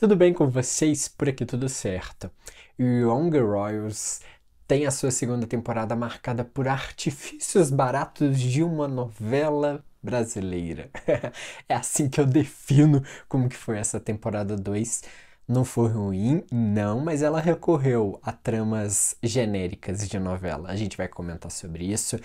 Tudo bem com vocês? Por aqui tudo certo. Young Royals tem a sua segunda temporada marcada por artifícios baratos de uma novela brasileira. é assim que eu defino como que foi essa temporada 2. Não foi ruim, não, mas ela recorreu a tramas genéricas de novela. A gente vai comentar sobre isso.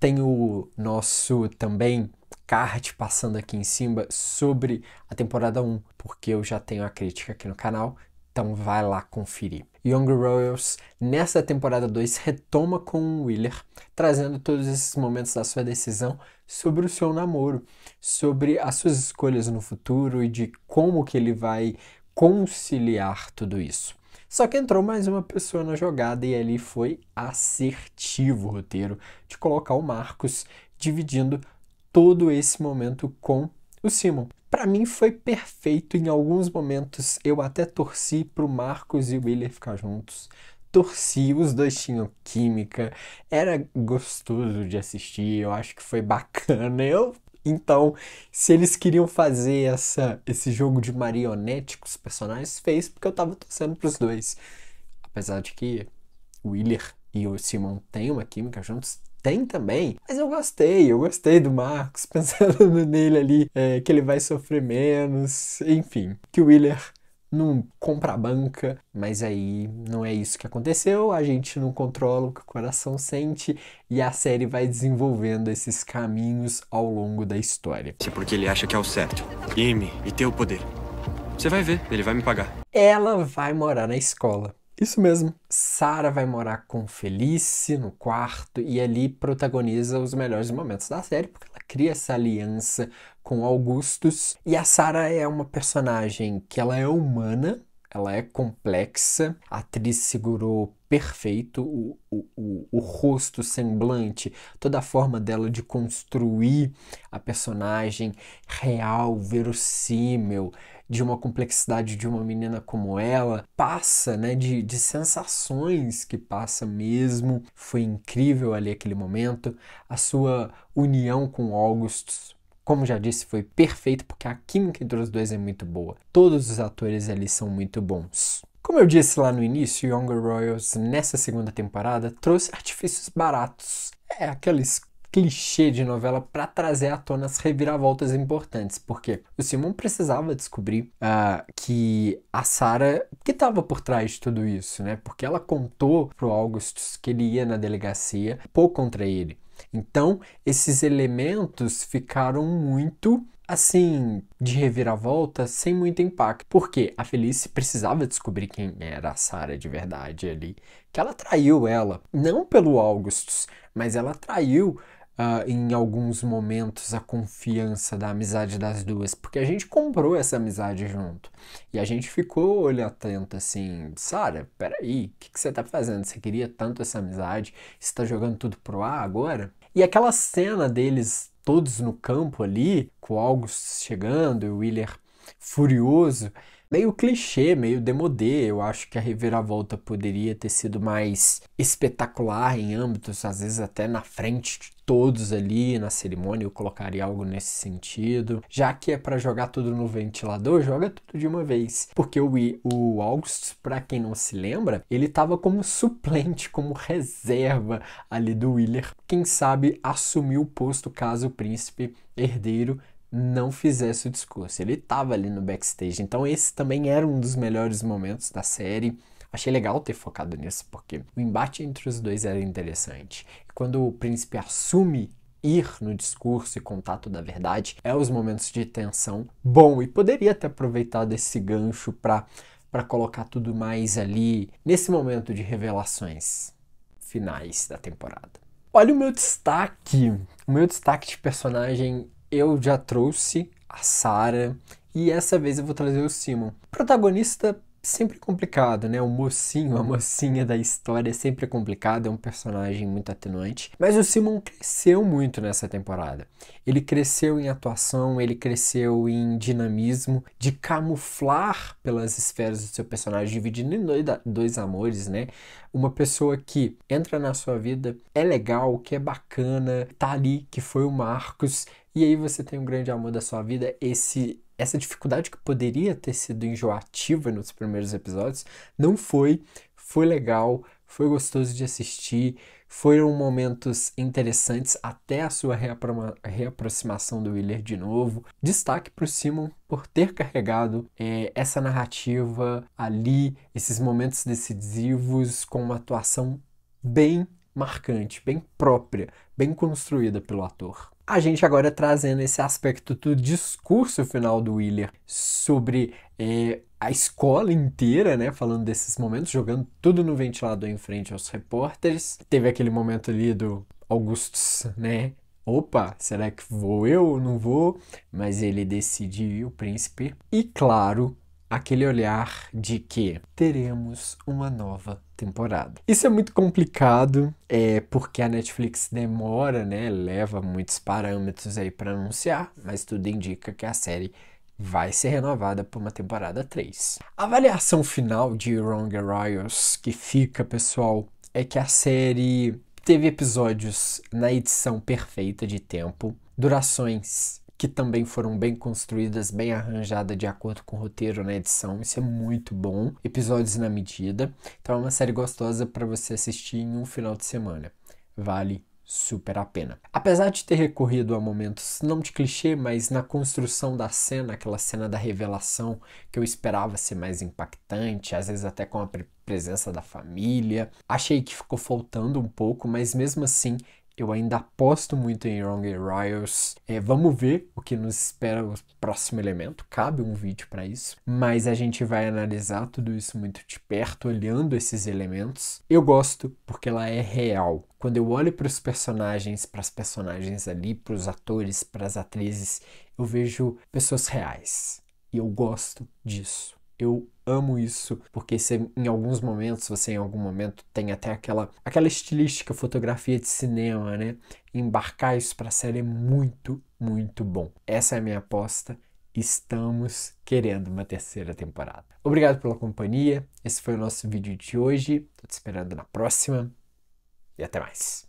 Tem o nosso também card passando aqui em cima sobre a temporada 1, porque eu já tenho a crítica aqui no canal, então vai lá conferir. Young Royals, nessa temporada 2, retoma com o Wheeler, trazendo todos esses momentos da sua decisão sobre o seu namoro, sobre as suas escolhas no futuro e de como que ele vai conciliar tudo isso. Só que entrou mais uma pessoa na jogada e ali foi assertivo o roteiro de colocar o Marcos dividindo todo esse momento com o Simon. Para mim foi perfeito, em alguns momentos eu até torci para o Marcos e o Willer ficar juntos. Torci, os dois tinham química, era gostoso de assistir, eu acho que foi bacana. Eu então, se eles queriam fazer essa, esse jogo de marionete com os personagens, fez porque eu tava torcendo pros dois. Apesar de que o Willer e o Simon têm uma química juntos, tem também, mas eu gostei, eu gostei do Marcos, pensando nele ali, é, que ele vai sofrer menos, enfim, que o Willer não compra a banca, mas aí não é isso que aconteceu, a gente não controla o que o coração sente e a série vai desenvolvendo esses caminhos ao longo da história. É porque ele acha que é o certo. Me e ter o poder. Você vai ver, ele vai me pagar. Ela vai morar na escola. Isso mesmo. Sara vai morar com Felice no quarto e ali protagoniza os melhores momentos da série, porque ela cria essa aliança com Augustus. E a Sara é uma personagem que ela é humana, ela é complexa, a atriz segurou perfeito o, o, o, o rosto, o semblante, toda a forma dela de construir a personagem real, verossímil, de uma complexidade de uma menina como ela, passa, né, de, de sensações que passa mesmo. Foi incrível ali aquele momento. A sua união com Augustus como já disse, foi perfeito porque a química entre os dois é muito boa. Todos os atores ali são muito bons. Como eu disse lá no início, Younger Royals nessa segunda temporada trouxe artifícios baratos. É aqueles clichê de novela para trazer à tona as reviravoltas importantes, porque o Simon precisava descobrir uh, que a Sara que estava por trás de tudo isso, né? Porque ela contou pro Augustus que ele ia na delegacia pôr contra ele. Então, esses elementos ficaram muito assim, de reviravolta, sem muito impacto. Porque a Felice precisava descobrir quem era a Sara de verdade ali. Que ela traiu ela, não pelo Augustus, mas ela traiu uh, em alguns momentos a confiança da amizade das duas, porque a gente comprou essa amizade junto e a gente ficou olho atento assim, Sara, peraí, o que, que você tá fazendo? Você queria tanto essa amizade? Você tá jogando tudo pro ar agora? E aquela cena deles todos no campo ali, com o chegando e o Willer furioso, meio clichê, meio demodê. Eu acho que a reviravolta poderia ter sido mais espetacular em âmbitos, às vezes até na frente de todos ali na cerimônia, eu colocaria algo nesse sentido. Já que é para jogar tudo no ventilador, joga tudo de uma vez. Porque o, o para quem não se lembra, ele estava como suplente, como reserva ali do Willer. Quem sabe assumiu o posto caso o príncipe herdeiro não fizesse o discurso. Ele estava ali no backstage. Então, esse também era um dos melhores momentos da série. Achei legal ter focado nisso, porque o embate entre os dois era interessante. E quando o príncipe assume ir no discurso e contato da verdade, é os momentos de tensão bom. E poderia ter aproveitado esse gancho para para colocar tudo mais ali nesse momento de revelações finais da temporada. Olha o meu destaque. O meu destaque de personagem eu já trouxe a Sarah e essa vez eu vou trazer o Simon. Protagonista sempre complicado, né? O mocinho, a mocinha da história é sempre complicado, é um personagem muito atenuante. Mas o Simon cresceu muito nessa temporada. Ele cresceu em atuação, ele cresceu em dinamismo, de camuflar pelas esferas do seu personagem, dividindo em dois, dois amores, né? Uma pessoa que entra na sua vida, é legal, que é bacana, tá ali, que foi o Marcos, e aí você tem um grande amor da sua vida. Esse, essa dificuldade que poderia ter sido enjoativa nos primeiros episódios não foi. Foi legal, foi gostoso de assistir, foram momentos interessantes até a sua reapro reaproximação do Willer de novo. Destaque para o Simon por ter carregado é, essa narrativa ali, esses momentos decisivos com uma atuação bem marcante, bem própria, bem construída pelo ator. A gente agora trazendo esse aspecto do discurso final do Willer sobre é, a escola inteira, né, falando desses momentos, jogando tudo no ventilador em frente aos repórteres. Teve aquele momento ali do Augustus, né, opa, será que vou eu ou não vou? Mas ele decidiu, o príncipe. E claro, aquele olhar de que teremos uma nova temporada. Isso é muito complicado, é porque a Netflix demora, né, leva muitos parâmetros aí para anunciar, mas tudo indica que a série vai ser renovada por uma temporada 3. A avaliação final de Wrong Royals que fica, pessoal, é que a série teve episódios na edição perfeita de tempo, durações que também foram bem construídas, bem arranjadas de acordo com o roteiro na né, edição. Isso é muito bom. Episódios na medida. Então é uma série gostosa para você assistir em um final de semana. Vale super a pena. Apesar de ter recorrido a momentos não de clichê, mas na construção da cena, aquela cena da revelação que eu esperava ser mais impactante, às vezes até com a presença da família, achei que ficou faltando um pouco, mas mesmo assim eu ainda aposto muito em Young Riles. É, vamos ver o que nos espera o próximo elemento. Cabe um vídeo para isso. Mas a gente vai analisar tudo isso muito de perto, olhando esses elementos. Eu gosto porque ela é real. Quando eu olho para os personagens, para as personagens ali, para os atores, para as atrizes, eu vejo pessoas reais. E eu gosto disso. Eu amo isso, porque se, em alguns momentos, você em algum momento tem até aquela aquela estilística fotografia de cinema, né? Embarcar isso para a série é muito, muito bom. Essa é a minha aposta. Estamos querendo uma terceira temporada. Obrigado pela companhia. Esse foi o nosso vídeo de hoje. Tô te esperando na próxima. E até mais.